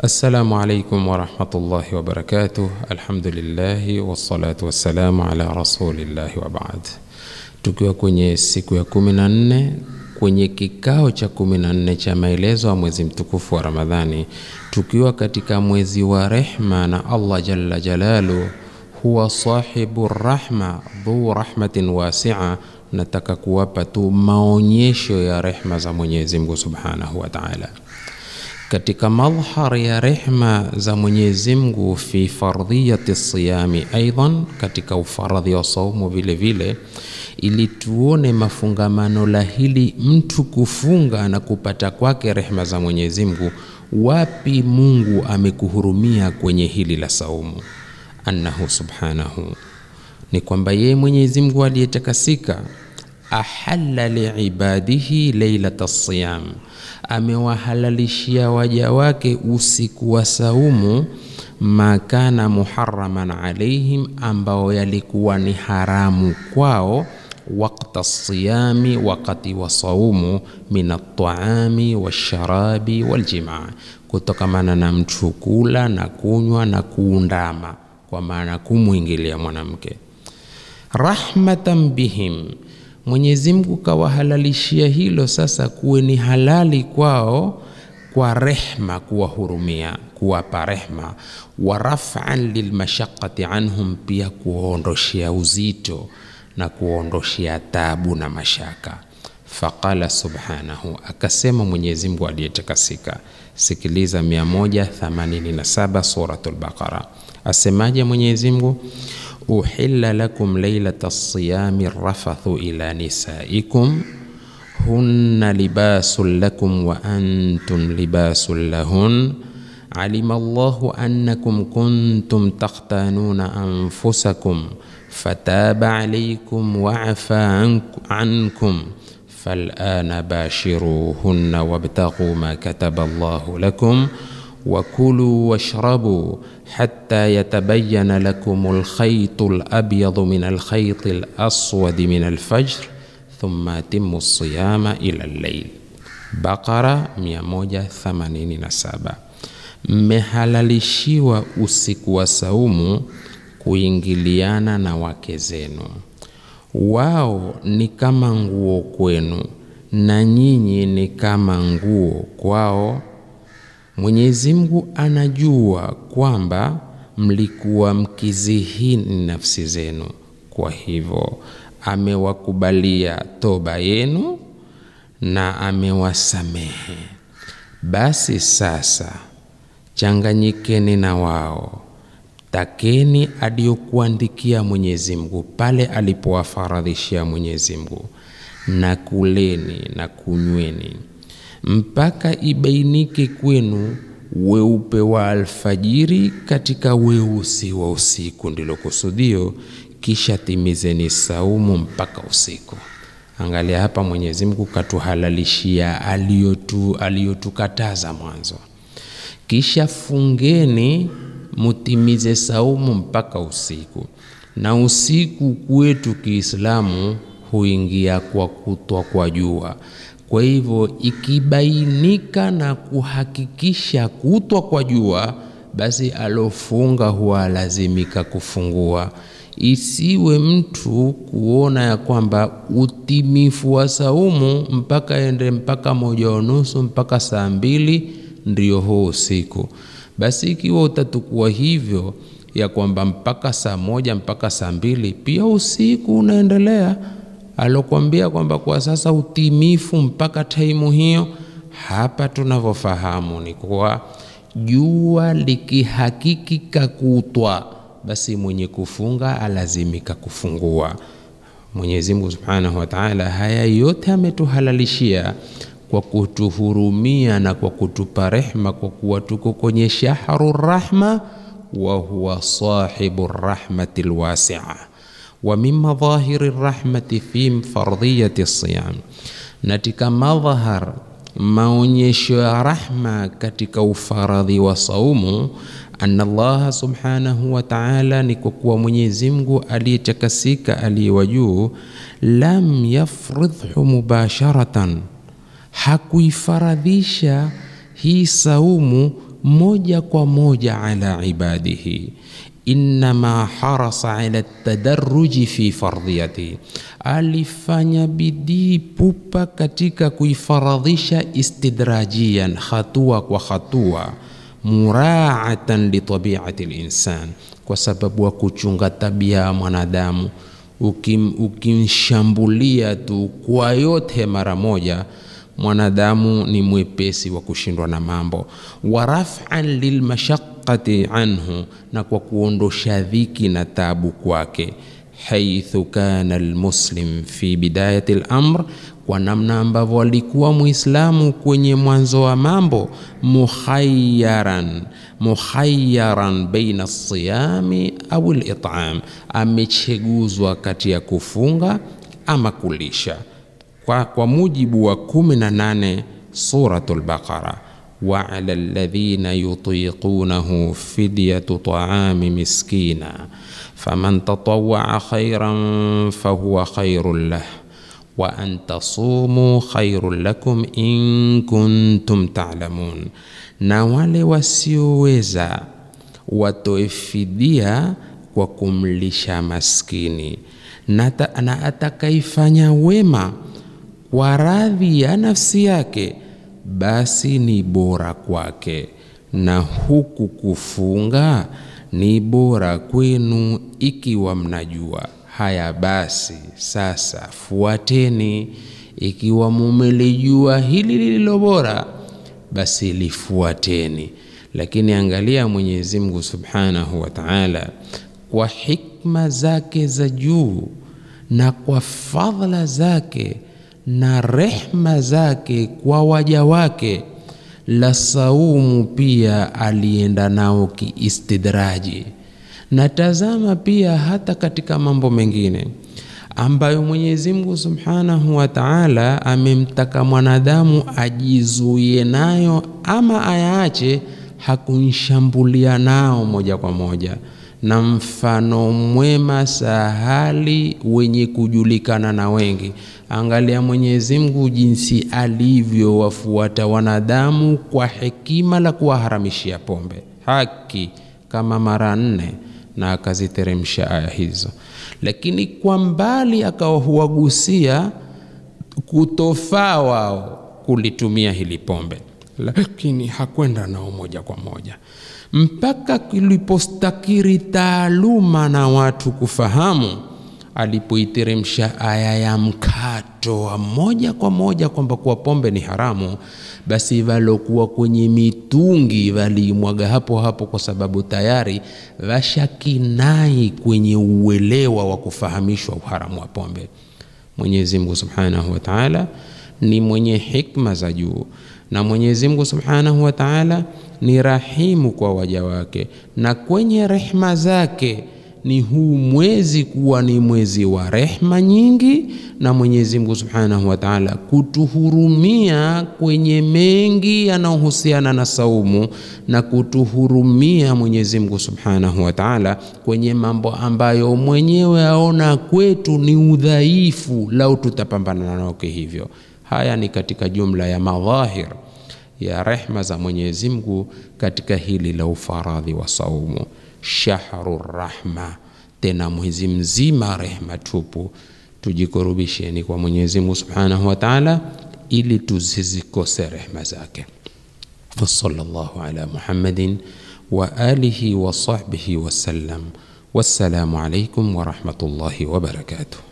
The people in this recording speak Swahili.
Assalamu alaikum warahmatullahi wabarakatuh. Alhamdulillahi wassalatu wassalamu ala rasulillahi wabaad. Tukiwa kwenye siku ya kumi na nne kwenye kikao cha kumi na nne cha maelezo ya mwezi mtukufu wa Ramadhani, tukiwa katika mwezi wa rehma na Allah jalla jalalu huwa sahibu rahma dhu rahmatin wasia. Nataka kuwapa tu maonyesho ya rehma za Mwenyezi Mungu subhanahu wa taala katika madhhar ya rehma za Mwenyezi Mungu fi fardhiyati siyami, aidan katika ufaradhi wa saumu vile vile, ili tuone mafungamano la hili mtu kufunga na kupata kwake rehma za Mwenyezi Mungu, wapi Mungu amekuhurumia kwenye hili la saumu. Annahu subhanahu, ni kwamba yeye mungu aliyetakasika ahalla liibadihi lailata siyam, amewahalalishia waja wake usiku wa saumu makana muharaman alaihim, ambao yalikuwa ni haramu kwao wakta siyami, wakati wa saumu, min altaami walsharabi waljimaa, kutokamana na mchukula na kunywa na kuundama, kwa maana kumwingilia mwanamke rahmatan bihim Mwenyezi Mungu kawahalalishia hilo sasa kuwe ni halali kwao kwa rehma kuwahurumia kuwapa rehma wa raf'an lilmashaqati anhum, pia kuwaondoshea uzito na kuondoshea tabu na mashaka. Faqala subhanahu, akasema Mwenyezi Mungu aliyetakasika. Sikiliza 187 Suratul Baqara, asemaje Mwenyezi Mungu? احل لكم ليله الصيام الرفث الى نسائكم هن لباس لكم وانتم لباس لهن علم الله انكم كنتم تختانون انفسكم فتاب عليكم وعفى عنكم فالان باشروهن وابتغوا ما كتب الله لكم وكلوا واشربوا hatta yatabayyana lakumul khaytul abyadu min khaytil aswadi min alfajr thumma atimu siyama ila llail layl 187. Mmehalalishiwa usiku wa saumu kuingiliana na wake zenu, wao ni kama nguo kwenu, na nyinyi ni kama nguo kwao Mwenyezi Mungu anajua kwamba mlikuwa mkizihini nafsi zenu, kwa hivyo amewakubalia toba yenu na amewasamehe. Basi sasa changanyikeni na wao, takeni aliyokuandikia Mwenyezi Mungu pale alipowafaradhishia Mwenyezi Mungu, na kuleni na kunyweni mpaka ibainike kwenu weupe wa alfajiri katika weusi wa usiku, ndilo kusudio, kisha timizeni saumu mpaka usiku. Angalia hapa, Mwenyezi Mungu katuhalalishia aliyotu aliyotukataza mwanzo, kisha fungeni mutimize saumu mpaka usiku. Na usiku kwetu Kiislamu huingia kwa kutwa kwa jua kwa hivyo ikibainika na kuhakikisha kutwa kwa jua, basi alofunga huwa lazimika kufungua. Isiwe mtu kuona ya kwamba utimifu wa saumu mpaka ende mpaka moja unusu mpaka saa mbili ndio huo usiku. Basi ikiwa utatukua hivyo ya kwamba mpaka saa moja mpaka saa mbili, pia usiku unaendelea alokuambia kwamba kwa sasa utimifu mpaka taimu hiyo. Hapa tunavyofahamu ni kuwa jua likihakikika kutwa, basi mwenye kufunga alazimika kufungua. Mwenyezi Mungu Subhanahu wa Ta'ala, haya yote ametuhalalishia kwa kutuhurumia na kwa kutupa rehma, kwa kuwa tuko kwenye shahru rahma wa huwa sahibu rahmati lwasia wa min madhahiri rahmati fi fardhiyati siyam, na tika madhahar maonyesho ya rahma katika ufaradhi wa saumu, anna Allaha subhanahu wa ta'ala, ni kwa kuwa Mwenyezi Mungu aliyetakasika aliye wa juu, lam yafridhhu mubasharatan, hakuifaradhisha hii saumu moja kwa moja ala ibadihi innama harasa ala tadarruji fi fardhiyati, alifanya bidii pupa katika kuifaradhisha istidrajian, hatua kwa hatua, muraatan litabiati linsan, kwa sababu wa kuchunga tabia ya mwanadamu. ukimshambulia tu kwa yote mara moja mwanadamu ni mwepesi wa kushindwa na mambo wa raf'an lilmashaqati anhu na kwa kuondosha dhiki na tabu kwake haithu kana almuslim fi bidayati lamr kwa namna ambavyo alikuwa muislamu kwenye mwanzo wa mambo mukhayyaran mukhayyaran baina siyami au litam amecheguzwa kati ya kufunga ama kulisha kwa, kwa mujibu wa 18 Suratul Baqara, wa ala alladhina yutiqunahu fidyatu taami miskina faman tatawaa khairan fahuwa khairun lah wa an tasumu khairun lakum in kuntum talamun, na wale wasioweza watoe fidia kwa kumlisha maskini na, na atakaifanya wema kwa radhi ya nafsi yake, basi ni bora kwake, na huku kufunga ni bora kwenu ikiwa mnajua. Haya basi, sasa fuateni. Ikiwa mumelijua hili lililo bora, basi lifuateni. Lakini angalia Mwenyezi Mungu Subhanahu wa Ta'ala kwa hikma zake za juu na kwa fadhila zake na rehma zake kwa waja wake, la saumu pia alienda nao kiistidraji. Na tazama pia hata katika mambo mengine ambayo Mwenyezi Mungu Subhanahu wa Ta'ala amemtaka mwanadamu ajizuie nayo ama ayaache, hakunshambulia nao moja kwa moja na mfano mwema sahali wenye kujulikana na wengi. Angalia Mwenyezi Mungu jinsi alivyowafuata wanadamu kwa hekima la kuwaharamishia pombe haki kama mara nne na akaziteremsha aya hizo, lakini kwa mbali akawagusia kutofaa wao kulitumia hili pombe lakini hakwenda nao moja kwa moja mpaka kilipostakiri taaluma na watu kufahamu alipoiteremsha aya ya mkato wa moja kwa moja kwamba kuwa pombe ni haramu, basi valokuwa kwenye mitungi valiimwaga hapo hapo, kwa sababu tayari vashakinai kwenye uelewa wa kufahamishwa uharamu wa pombe. mwenyezimngu Subhanahu wa Ta'ala ni mwenye hikma za juu na Mwenyezi Mungu Subhanahu wa Ta'ala ni rahimu kwa waja wake, na kwenye rehma zake ni huu mwezi kuwa ni mwezi wa rehma nyingi, na Mwenyezi Mungu Subhanahu wa Ta'ala kutuhurumia kwenye mengi yanayohusiana na saumu, na kutuhurumia Mwenyezi Mungu Subhanahu wa Ta'ala kwenye mambo ambayo mwenyewe aona kwetu ni udhaifu, lau tutapambana nao hivyo. Haya ni katika jumla ya madhahir ya rehma za Mwenyezi Mungu katika hili la ufaradhi wa saumu. Shahru rahma, tena mwezi mzima rehma tupu. Tujikurubisheni kwa Mwenyezi Mungu Subhanahu wa Ta'ala ili tuzizikose rehma zake. Wa sallallahu ala Muhammadin wa alihi wa sahbihi sallam. Wassalamu alaikum wa rahmatullahi wa barakatuh.